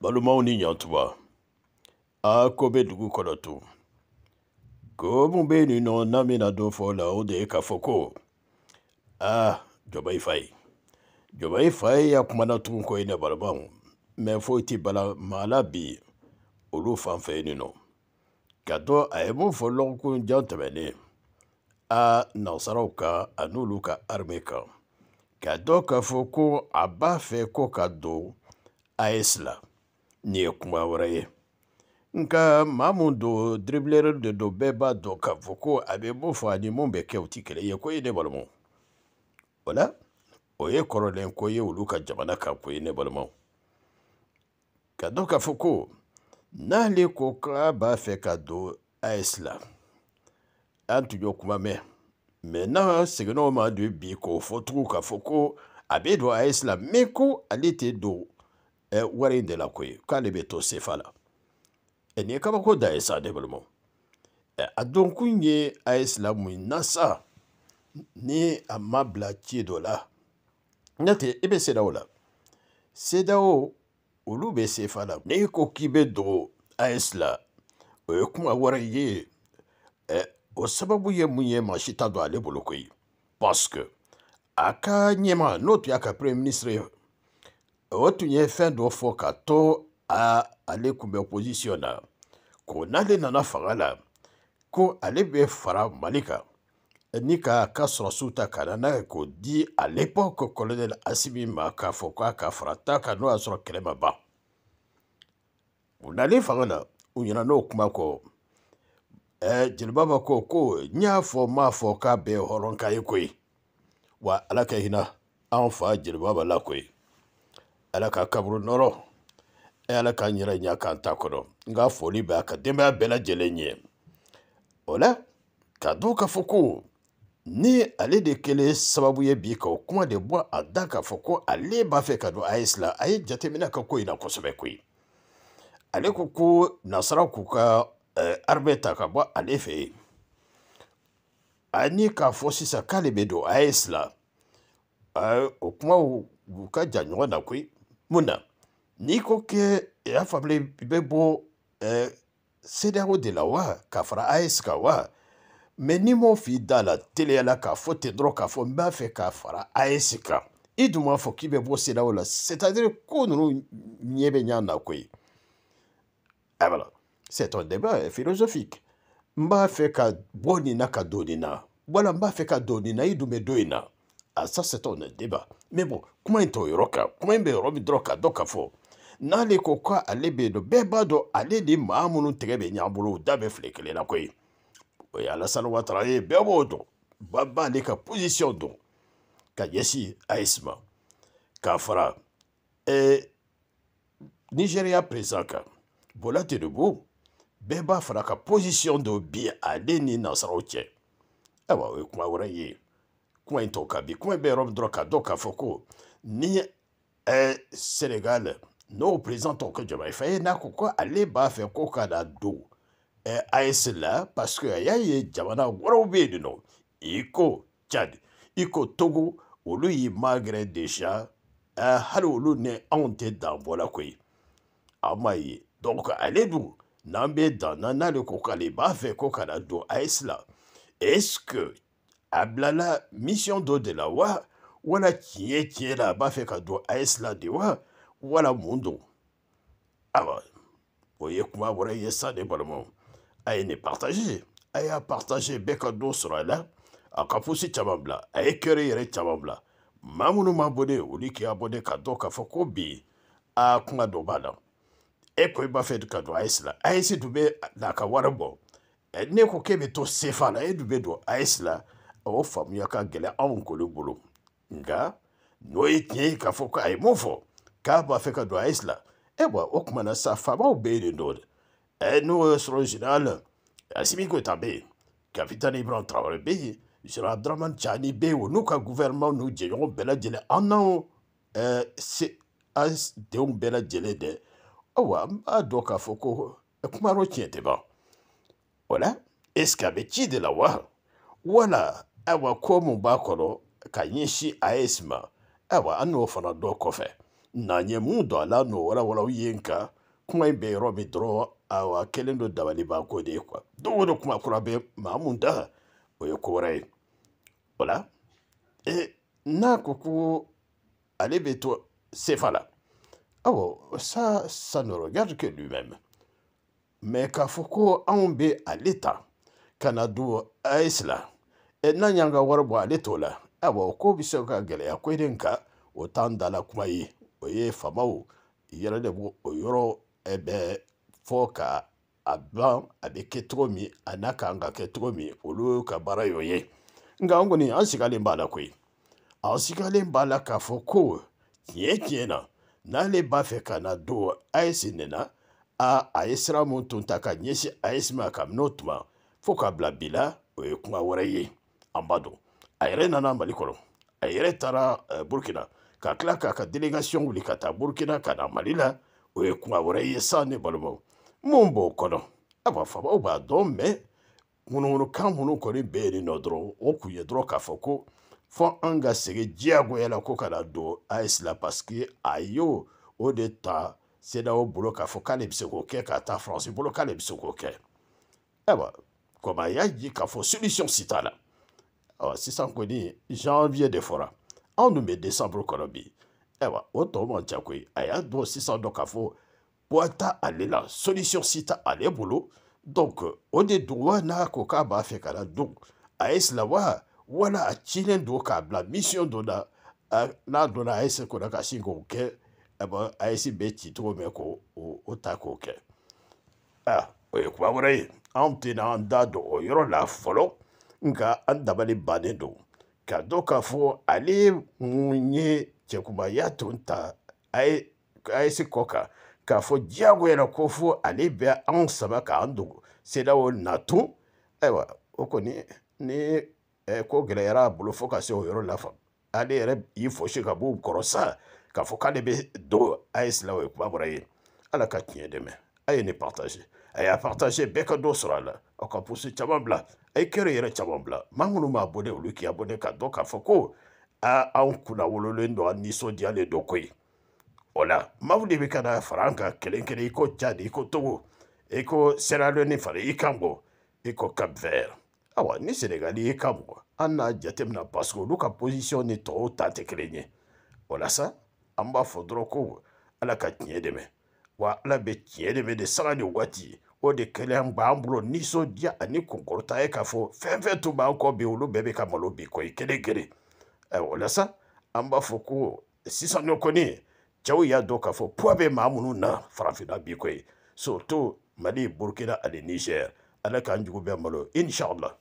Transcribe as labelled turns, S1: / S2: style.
S1: balimaw ni ɲantuba a ko bɛ dugu kɔnɔ tun ko mun bɛ nin nɔ n'a bɛna dɔ fɔ la o de ye k'a fɔ ko aa jɔba i fa ye jɔba i fa ye a kumana tugun kɔ ye ne balimaw mɛ foyi tɛ bala maala bi olu fan fɛ yen nɔ ka dɔ a ye mun fɔ lɔgɔkun jan tɛmɛnen a nansaraw kan a ka arime kan ka dɔ k'a fɔ ko a b'a fɛ ko ka don as la nin ye kuma wɛrɛ ye nka maa mun don dribbleur de don bɛɛ b'a dɔn k'a fɔ ko a bɛ mun fɔ ani mun bɛ kɛ u tɛ kelen ye ko ye ne balimaw o la o ye kɔrɔlen ko ye olu ka jamana kan ko ye ne balimaw ka dɔn k'a fɔ ko n'ale ko k'a b'a fɛ ka don as la an tun y'o kuma mɛn mɛ n'a seginna o ma don bi k'o fɔ tugun k'a fɔ ko a bɛ don as la mɛ ko ale tɛ don Eh, wari in de la koyi k'ale bɛ to sefa la eh, nin ye kabako da ye sa de balima eh, a don kun ye a ye silamu ye nasa ni a ma bila ci dɔ la n'o tɛ i bɛ sedaw la sedaw olu bɛ sefa la n'i ko k'i bɛ dogo a ye sila o ye kuma wɛrɛ ye o sababu ye mun ye maa si t'a don ale bolo koyi parce que a ka ɲɛma n'o tun y'a ka premier ministre ye o tun ye fɛn dɔ fɔ ka to a ale kun bɛ opozisiyɔn na ko n'ale nana fanga la ko ale bɛ fara mali kan ni ka ka sɔrɔsiw ta ka na n'a ye k'o di a l'époque colonel asimi ma k'a fɔ k'a ka fara ta kan n'o y'a sɔrɔ kɛlɛ ma ban u nalen fanga na u ɲina n'o kuma kɔ eh, jeliba ma ko ko n y'a fɔ m'a fɔ k'a bɛɛ hɔrɔn ka ye koyi wa ala ka hinɛ an fa jeliba ba la koyi ala k'a kaburu nɔrɔ e ala k'an yɛrɛ ɲa k'an ta kɔnɔ n ka foli bɛ a ka denbaya bɛɛ lajɛlen ye o la k'a dɔn k'a fɔ ko ni ale de kɛlen sababu ye bi ka o kuma de bɔ a da k'a fɔ ko ale b'a fɛ ka don ayis la a ye jateminɛ ka ko in na kosɛbɛ koyi ale ko ko nasara k'u ka eh, arme ta ka bɔ ale fɛ yen ani k'a fɔ sisan k'ale bɛ don ayis la o kumaw u ka ja ɲɔgɔn na koyi mun na n'i ko kɛ y'a e faamule i bɛ bɔ eh, sedeyawo de la wa k'a fara as kan wa mɛ n'i m'o f'i da la teliyala k'a fɔ ten dɔrɔn k'a fɔ n b'a fɛ k'a fara as kan i dun m'a fɔ k'i bɛ bɔ sedeyawo la c'est à dire ko ninnu ɲɛ bɛ ɲa na koyi ah voilà c'est un débat philosophique n b'a fɛ ka bɔ nin na ka don nin na wala n b'a fɛ ka don nin na i dun bɛ don in e na a ah, ça c'est un débat mais bon kuma in t'o yɔrɔ kan kuma in bɛ yɔrɔ min dɔrɔn ka dɔn ka fɔ n'ale ko k'ale bɛ yen nɔ bɛɛ b'a dɔn ale de maa minnu tɛgɛ bɛ ɲ'an bolo u da bɛ file kelen na koyi o ye alasani watara ye bɛɛ b'o dɔn ba b'ale ka position dɔn ka ɲɛsin AES ma k'a fara ɛɛ nigeriya président kan Bola Tinubu bɛɛ b'a fara ka position dɔ bi ale ni nasaraw cɛ ayiwa o ye kuma wɛrɛ ye. kuma in to ka bi doka in ni eh, Sénégal. senegal n'o que tɔw kɛ n'a ko ko ale b'a faire coca ka na don parce que a y'a a jamana wɛrɛw bɛ yen Iko Tchad Togo olu lui malgré déjà ɛ hali olu ni dans voilà quoi. bɔ la donc allez dou. Nambé bɛ dan na n'ale ko k'ale coca fɛ ko est ce que a bilala misiyɔn dɔ de la wa wala tiɲɛ tiɲɛ la a b'a fɛ ka don as la de wa wala mun don ayiwa o ye kuma wɛrɛ ye sa de balimaw a ye nin partage a y'a partage bɛɛ ka don sɔrɔ a la a ka posi caman bila a ye kɛre yɛrɛ caman bila maa minnu ma bɔde olu k'i abɔde ka dɔn k'a fɔ ko bi a kunga dɔ b'a la e ko i b'a fɛ ka don as la as dun bɛ n'a ka wari bɔ e ne ko k'e bɛ to sefa la e dun bɛ don as la o faamuya ka gɛlɛ anw kolo bolo nka n'o k'a fɔ ko a ye mun k'a b'a fɛ ka don ayise o kumana sa faamaw n'o y'a asimiko tabe, asimi goyita bɛ yen capitaine ibrahim traore bɛ yen general abdurahman cani bɛ yen o n'u ka gouvernement n'u jɛɲɔgɔn bɛɛ lajɛlen an n'anw ɛɛ se as denw bɛɛ lajɛlen b'a k'a o la est de la wa wala ayiwa ko mun b'a kɔnɔ ka ɲɛsin AES ma ayiwa an n'o fana dɔ kɔfɛ n'an ye mun don a la n'o walawala aw ye nka kuma in bɛ yɔrɔ min dɔrɔn ayiwa kɛlen don dabalibanko de ye kuwa don o don kuma kura bɛ maa mun da o ye ko wɛrɛ ye o la e n'a ko ko ale bɛ to sefa la awɔ ça ça ne regarde que lui même mais k'a fɔ ko anw bɛ ale ta ka na don AES la. Eh, n'an y'an ka wari bɔ ale t'o la ayiwa o ko bɛ se ka gɛlɛya ko de nka o t'an dala kuma ye o ye faamaw yɛrɛ de b'o o yɔrɔ bɛɛ fɔ ka a ban a bɛ kɛ cogo min a n'a kan ka kɛ cogo min olu ka baara y'o ye nka an kɔni an sigalen b'a la koyi an sigalen b'a la k'a fɔ ko tiɲɛ tiɲɛ na n'ale b'a fɛ ka na don ayise nin na a a ye sira mun tun ta ka ɲɛsin ayise ma kabini o tuma fo k'a bila bi la o ye kuma wɛrɛ ye. an b'a dɔn a yɛrɛ nana mali kɔnɔ a yɛrɛ taara euh, burukina ka tila k'a ka délégation wuli ka taa burukina ka na mali la o ye kuma wɛrɛ ye sa ne balimaw mun b'o kɔnɔ ayiwa faamaw b'a dɔn mɛ munumunkan minnu kɔni bɛ yen nɔ dɔrɔn o kun ye dɔrɔn k'a fɔ ko fɔ an ka segin diyagoya la ko ka na don AES la parce que a y'o o de ta CEDEAO bolo k'a fɔ k'ale bɛ se k'o kɛ k'a ta France bolo k'ale bɛ se k'o kɛ ayiwa komi a y'a ye k'a fɔ solution si t'a la Ayiwa sisan kɔni janvier de fɔra anw dun bɛ décembre kɔnɔ bi ayiwa o tɔ man ca koyi a y'a dɔn sisan dɔ k'a fɔ poids ta ale la solution si ta ale bolo donc o de don wa n'a ko k'a b'a fɛ ka na donc a ye sila wa wala a cilen don k'a bila mission dɔ la n'a donna AES kɔnɔ ka sin k'o kɛ ayiwa AES bɛ ci cogo min k'o o ta k'o kɛ aa o ye kuma wɛrɛ ye anw tɛna an da don o yɔrɔ la fɔlɔ. nka an dabali bannen don ka dɔn k'a fɔ ale mun ye cɛkunbaya tun ta ayese kɔ kan k'a fɔ diyagoyara ko fo ale bɛ anw saba k'an dogo sedaw natun ayiwa o kɔni ni ko gɛlɛyara a bolo fo ka se o yɔrɔ la faamu ale yɛrɛ y'i fosi ka b'u kɔrɔ sa k'a fɔ k'ale bɛ don ayese la o ye kuma bɔra ye ala ka tiɲɛ dɛmɛ a ye ne partage a y'a partage bɛɛ ka dɔ sɔrɔ a la aw ka pusi caman bila a ye kɛra yɛrɛ caman bila maa m'a b'a bɔ dɛ olu k'i abonné ka dɔn k'a fɔ ko aa anw kunna wololen don an nisɔndiyalen don koyi o la maaw de bɛ ka na fara an kan kelen kelen i ko Tchad i ko Togo i ko Sierra Leone fana i kan bɔ i ko Cap Vert awa ni senegali i kan bɔ an n'a jateminɛ parce que olu ka position ni tɔw ta tɛ kelen ye o sa an b'a fɔ dɔrɔn ko ala ka tiɲɛ dɛmɛ wa ala bɛ tiɲɛ dɛmɛ de sanga ni waati o de kɛlɛ b'an bolo nisɔndiya ani kunkɔrɔta ye k'a fɔ fɛn fɛn tun b'an kɔ bi olu bɛɛ bɛ ka malo bi ko ye kelen kelen o la sa an b'a fɔ ko sisan nɔ kɔni cɛw y'a dɔn k'a fɔ puwa bɛ maa minnu na farafinna bi ko ye soto mali burukina ani nizɛri ala k'an jugu bɛɛ malo inshala